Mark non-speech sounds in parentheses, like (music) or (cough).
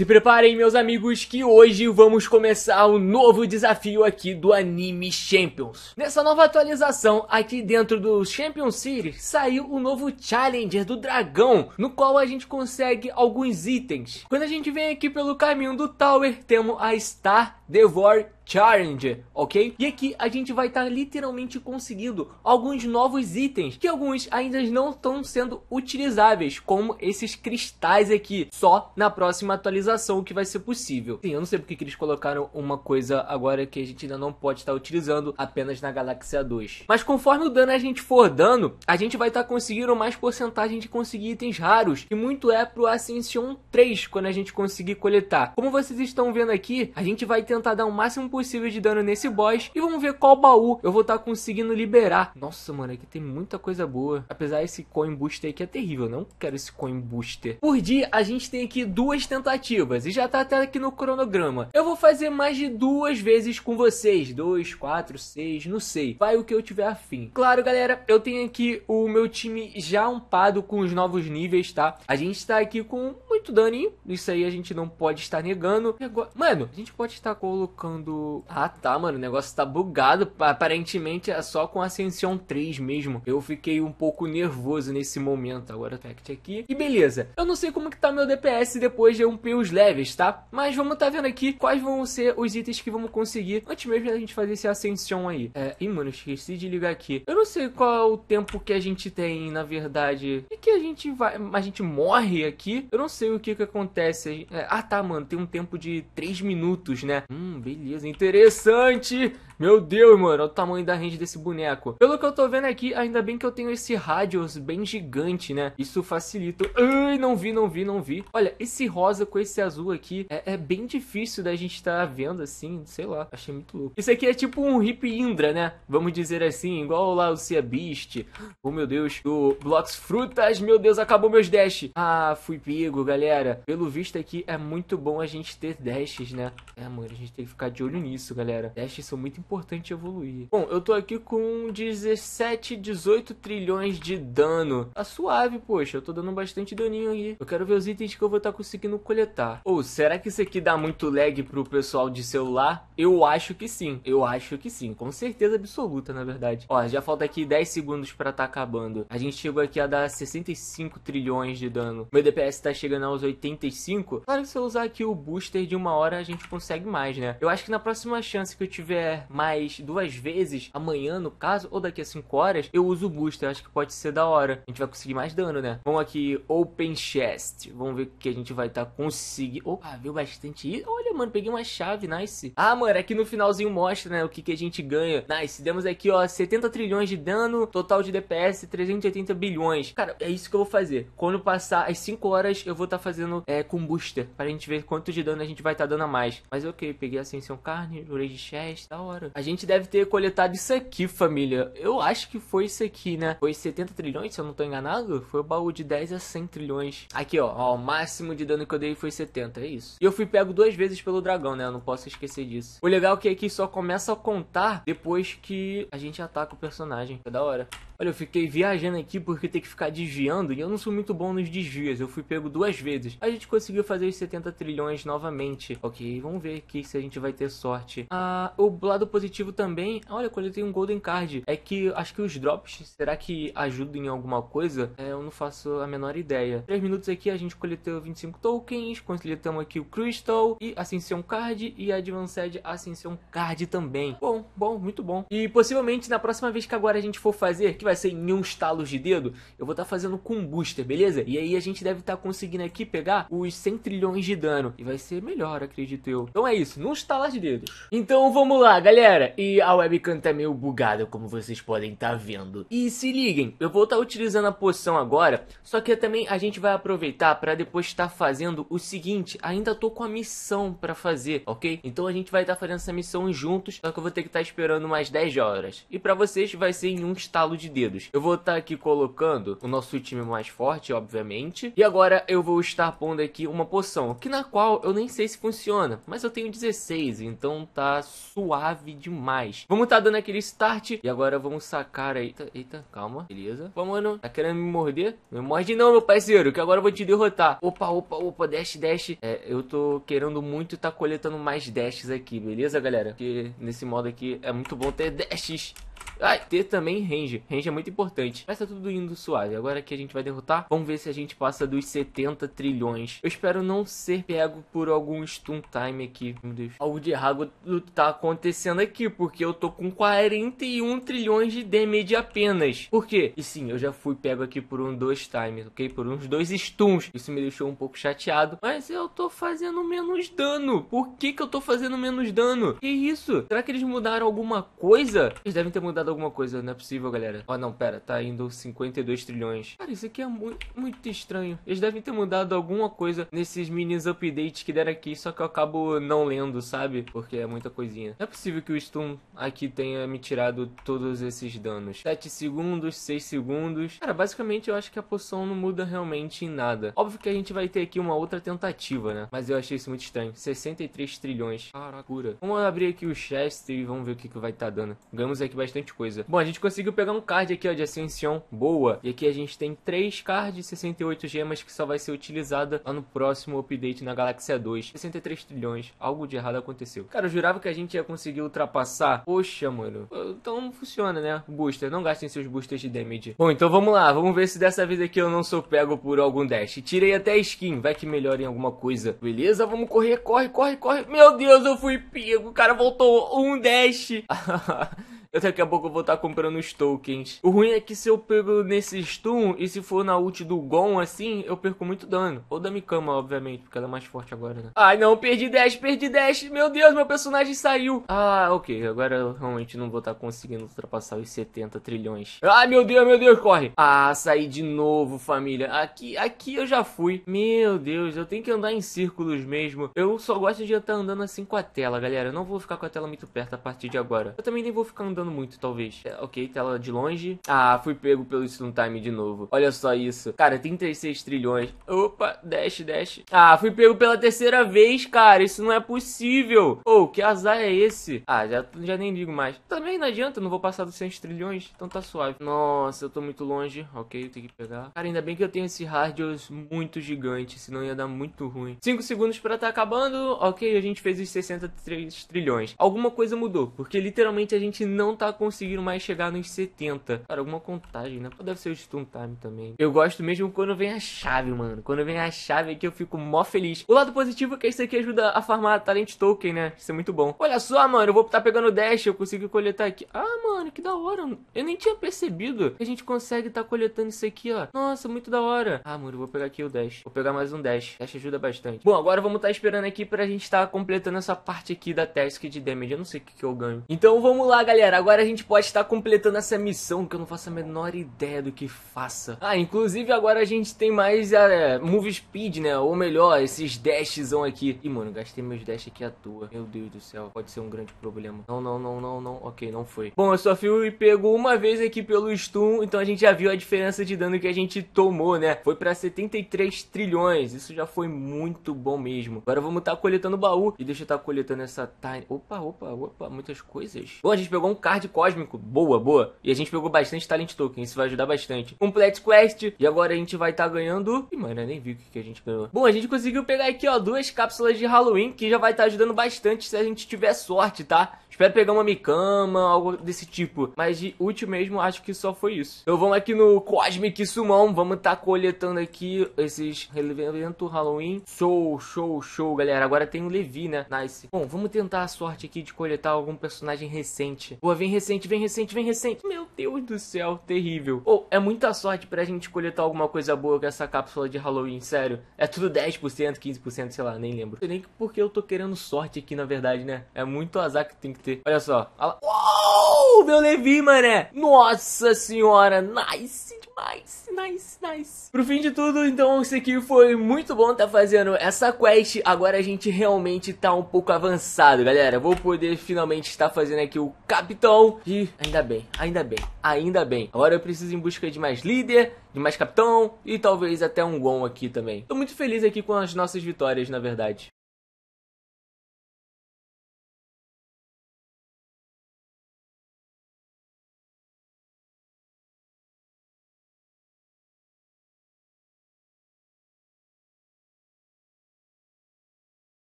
Se preparem, meus amigos, que hoje vamos começar um novo desafio aqui do Anime Champions. Nessa nova atualização, aqui dentro do Champions Series, saiu o novo Challenger do Dragão, no qual a gente consegue alguns itens. Quando a gente vem aqui pelo caminho do Tower, temos a Star, Devour. Challenge, ok? E aqui a gente vai estar tá literalmente conseguindo alguns novos itens, que alguns ainda não estão sendo utilizáveis, como esses cristais aqui, só na próxima atualização que vai ser possível. Sim, eu não sei porque que eles colocaram uma coisa agora que a gente ainda não pode estar tá utilizando apenas na Galáxia 2. Mas conforme o dano a gente for dando, a gente vai estar tá conseguindo mais porcentagem de conseguir itens raros, e muito é pro Ascension 3 quando a gente conseguir coletar. Como vocês estão vendo aqui, a gente vai tentar dar o máximo possível possível de dano nesse boss. E vamos ver qual baú eu vou estar tá conseguindo liberar. Nossa, mano, aqui tem muita coisa boa. Apesar desse coin booster aqui é terrível. Não quero esse coin booster. Por dia, a gente tem aqui duas tentativas. E já tá até aqui no cronograma. Eu vou fazer mais de duas vezes com vocês. Dois, quatro, seis, não sei. Vai o que eu tiver afim. Claro, galera, eu tenho aqui o meu time já umpado com os novos níveis, tá? A gente tá aqui com muito daninho. Isso aí a gente não pode estar negando. Mano, a gente pode estar colocando. Ah, tá, mano. O negócio tá bugado. Aparentemente é só com Ascension 3 mesmo. Eu fiquei um pouco nervoso nesse momento. Agora fact aqui. E beleza. Eu não sei como que tá meu DPS depois de um umpei os leves, tá? Mas vamos tá vendo aqui quais vão ser os itens que vamos conseguir antes mesmo da gente fazer esse Ascension aí. É, e mano, esqueci de ligar aqui. Eu não sei qual é o tempo que a gente tem, na verdade. E que a gente vai. A gente morre aqui. Eu não sei sei o que que acontece. É, ah, tá, mano, tem um tempo de 3 minutos, né? Hum, beleza, interessante. Meu Deus, mano, olha o tamanho da range desse boneco. Pelo que eu tô vendo aqui, ainda bem que eu tenho esse rádios bem gigante, né? Isso facilita. Ai, não vi, não vi, não vi. Olha, esse rosa com esse azul aqui é, é bem difícil da gente estar tá vendo assim, sei lá. Achei muito louco. Isso aqui é tipo um hip Indra, né? Vamos dizer assim, igual lá o Sea Beast. Oh, meu Deus. O Blocks Frutas, meu Deus, acabou meus dash. Ah, fui pego, galera. Pelo visto aqui, é muito bom a gente ter dashes, né? É, mano, a gente tem que ficar de olho nisso, galera. Dashes são muito importantes importante evoluir. Bom, eu tô aqui com 17, 18 trilhões de dano. Tá suave, poxa, eu tô dando bastante daninho aí. Eu quero ver os itens que eu vou estar tá conseguindo coletar. Ou, oh, será que isso aqui dá muito lag pro pessoal de celular? Eu acho que sim, eu acho que sim, com certeza absoluta, na verdade. Ó, já falta aqui 10 segundos pra tá acabando. A gente chegou aqui a dar 65 trilhões de dano. Meu DPS tá chegando aos 85. Claro que se eu usar aqui o booster de uma hora, a gente consegue mais, né? Eu acho que na próxima chance que eu tiver mais duas vezes amanhã, no caso, ou daqui a 5 horas, eu uso o booster. Acho que pode ser da hora. A gente vai conseguir mais dano, né? Vamos aqui, Open Chest. Vamos ver o que a gente vai estar tá conseguindo. Opa, viu bastante. olha, mano, peguei uma chave, nice. Ah, mano, aqui é no finalzinho mostra, né, o que, que a gente ganha. Nice, demos aqui, ó, 70 trilhões de dano, total de DPS 380 bilhões. Cara, é isso que eu vou fazer. Quando passar as 5 horas, eu vou estar tá fazendo é, com booster, pra gente ver quanto de dano a gente vai estar tá dando a mais. Mas ok, peguei a Ascensão Carne, Urei de Chest, da hora. A gente deve ter coletado isso aqui, família. Eu acho que foi isso aqui, né? Foi 70 trilhões, se eu não tô enganado. Foi o baú de 10 a 100 trilhões. Aqui, ó. ó o máximo de dano que eu dei foi 70, é isso. E eu fui pego duas vezes pelo dragão, né? Eu não posso esquecer disso. O legal é que aqui só começa a contar depois que a gente ataca o personagem. É da hora. Olha, eu fiquei viajando aqui porque tem que ficar desviando e eu não sou muito bom nos desvios, eu fui pego duas vezes. A gente conseguiu fazer os 70 trilhões novamente. Ok, vamos ver aqui se a gente vai ter sorte. Ah, o lado positivo também, olha, quando eu tenho um Golden Card, é que acho que os drops, será que ajudam em alguma coisa? É, eu não faço a menor ideia. Três minutos aqui a gente coletou 25 tokens, coletamos aqui o Crystal e Ascension Card e Advanced Ascension Card também. Bom, bom, muito bom. E possivelmente na próxima vez que agora a gente for fazer, que vai vai ser em uns de dedo, eu vou estar tá fazendo com um booster, beleza? E aí a gente deve estar tá conseguindo aqui pegar os 100 trilhões de dano. E vai ser melhor, acredito eu. Então é isso, num estalar de dedos. Então vamos lá, galera. E a webcam tá meio bugada, como vocês podem estar tá vendo. E se liguem, eu vou estar tá utilizando a poção agora, só que também a gente vai aproveitar para depois estar tá fazendo o seguinte, ainda tô com a missão para fazer, ok? Então a gente vai estar tá fazendo essa missão juntos, só que eu vou ter que estar esperando mais 10 horas. E para vocês vai ser em um estalo de dedo dedos. Eu vou estar tá aqui colocando o nosso time mais forte, obviamente. E agora eu vou estar pondo aqui uma poção, que na qual eu nem sei se funciona, mas eu tenho 16, então tá suave demais. Vamos tá dando aquele start e agora vamos sacar aí. Eita, eita calma, beleza. Vamos, mano, tá querendo me morder? Não me morde não, meu parceiro, que agora eu vou te derrotar. Opa, opa, opa, dash, dash. É, eu tô querendo muito tá coletando mais dashes aqui, beleza, galera? Porque nesse modo aqui é muito bom ter dashes. Ai, ah, ter também range. Range é muito importante. Mas tá tudo indo suave. Agora que a gente vai derrotar, vamos ver se a gente passa dos 70 trilhões. Eu espero não ser pego por algum stun time aqui. Meu Deus. Algo de errado tá acontecendo aqui, porque eu tô com 41 trilhões de damage apenas. Por quê? E sim, eu já fui pego aqui por um dois times, ok? Por uns dois stuns. Isso me deixou um pouco chateado. Mas eu tô fazendo menos dano. Por que que eu tô fazendo menos dano? Que isso? Será que eles mudaram alguma coisa? Eles devem ter mudado alguma coisa, não é possível, galera. Ó, oh, não, pera, tá indo 52 trilhões. Cara, isso aqui é muito, muito estranho. Eles devem ter mudado alguma coisa nesses minis updates que deram aqui, só que eu acabo não lendo, sabe? Porque é muita coisinha. Não é possível que o stun aqui tenha me tirado todos esses danos. 7 segundos, 6 segundos. Cara, basicamente eu acho que a poção não muda realmente em nada. Óbvio que a gente vai ter aqui uma outra tentativa, né? Mas eu achei isso muito estranho. 63 trilhões. Caraca. Vamos abrir aqui o chest e vamos ver o que, que vai estar tá dando. Ganhamos aqui bastante Bom, a gente conseguiu pegar um card aqui ó, de Ascension boa. E aqui a gente tem 3 cards de 68 gemas que só vai ser utilizada lá no próximo update na Galáxia 2. 63 trilhões. Algo de errado aconteceu. Cara, eu jurava que a gente ia conseguir ultrapassar. Poxa, mano. Então não funciona, né? Booster. Não gastem seus boosters de damage. Bom, então vamos lá. Vamos ver se dessa vez aqui eu não sou pego por algum dash. Tirei até a skin. Vai que melhora em alguma coisa. Beleza? Vamos correr. Corre, corre, corre. Meu Deus, eu fui pego. O cara voltou um dash. (laughs) Daqui a pouco eu vou estar tá comprando os tokens. O ruim é que se eu pego nesse stun e se for na ult do Gon, assim, eu perco muito dano. Ou da Mikama, obviamente, porque ela é mais forte agora, né? Ai, não, perdi 10, perdi 10. Meu Deus, meu personagem saiu. Ah, ok. Agora eu realmente não vou estar tá conseguindo ultrapassar os 70 trilhões. Ai, meu Deus, meu Deus, corre. Ah, saí de novo, família. Aqui, aqui eu já fui. Meu Deus, eu tenho que andar em círculos mesmo. Eu só gosto de estar tá andando assim com a tela, galera. Eu não vou ficar com a tela muito perto a partir de agora. Eu também nem vou ficar andando muito, talvez. É, ok, tela de longe. Ah, fui pego pelo Slow Time de novo. Olha só isso. Cara, 36 trilhões. Opa, dash, dash. Ah, fui pego pela terceira vez, cara. Isso não é possível. Ou, oh, que azar é esse? Ah, já, já nem ligo mais. Também não adianta, não vou passar dos 100 trilhões. Então tá suave. Nossa, eu tô muito longe. Ok, eu tenho que pegar. Cara, ainda bem que eu tenho esse Hardios muito gigante, senão ia dar muito ruim. 5 segundos pra tá acabando. Ok, a gente fez os 63 trilhões. Alguma coisa mudou, porque literalmente a gente não não tá conseguindo mais chegar nos 70. Cara, alguma contagem, né? Deve ser o stun time também. Eu gosto mesmo quando vem a chave, mano. Quando vem a chave aqui, eu fico mó feliz. O lado positivo é que isso aqui ajuda a farmar talent token, né? Isso é muito bom. Olha só, mano. Eu vou estar tá pegando dash Eu consigo coletar aqui. Ah, mano, que da hora. Eu nem tinha percebido que a gente consegue estar tá coletando isso aqui, ó. Nossa, muito da hora. Ah, mano, eu vou pegar aqui o dash Vou pegar mais um dash dash ajuda bastante. Bom, agora vamos estar tá esperando aqui pra gente estar tá completando essa parte aqui da task de damage. Eu não sei o que, que eu ganho. Então vamos lá, galera agora a gente pode estar completando essa missão que eu não faço a menor ideia do que faça. Ah, inclusive agora a gente tem mais é, move speed, né? Ou melhor, esses dashzão aqui. Ih, mano, gastei meus dash aqui à toa. Meu Deus do céu, pode ser um grande problema. Não, não, não, não, não. Ok, não foi. Bom, eu só fui pegou uma vez aqui pelo stun, então a gente já viu a diferença de dano que a gente tomou, né? Foi pra 73 trilhões. Isso já foi muito bom mesmo. Agora vamos estar tá coletando o baú. E deixa eu estar tá coletando essa tiny... Opa, opa, opa, muitas coisas. Bom, a gente pegou um carro card cósmico. Boa, boa. E a gente pegou bastante talent token, isso vai ajudar bastante. Complete quest. E agora a gente vai estar tá ganhando... Ih, mano, eu nem vi o que, que a gente ganhou. Bom, a gente conseguiu pegar aqui, ó, duas cápsulas de Halloween, que já vai estar tá ajudando bastante se a gente tiver sorte, tá? Espero pegar uma Mikama, algo desse tipo. Mas de útil mesmo, acho que só foi isso. Então vamos aqui no Cosmic Summon. Vamos estar tá coletando aqui esses relevamento Halloween. Show, show, show, galera. Agora tem o Levi, né? Nice. Bom, vamos tentar a sorte aqui de coletar algum personagem recente. Boa, vem recente, vem recente, vem recente. Meu Deus do céu, terrível. oh, é muita sorte pra gente coletar alguma coisa boa com essa cápsula de Halloween, sério. É tudo 10%, 15%, sei lá, nem lembro. Não sei nem porque eu tô querendo sorte aqui, na verdade, né? É muito azar que tem que que ter. Olha só. Olha lá. Uou, meu Levi, mané. Nossa senhora, nice demais. Nice, nice. Pro fim de tudo, então, isso aqui foi muito bom tá fazendo essa quest. Agora a gente realmente tá um pouco avançado, galera. Vou poder finalmente estar tá fazendo aqui o capitão. E ainda bem, ainda bem, ainda bem. Agora eu preciso ir em busca de mais líder, de mais capitão e talvez até um Gon aqui também. Tô muito feliz aqui com as nossas vitórias, na verdade.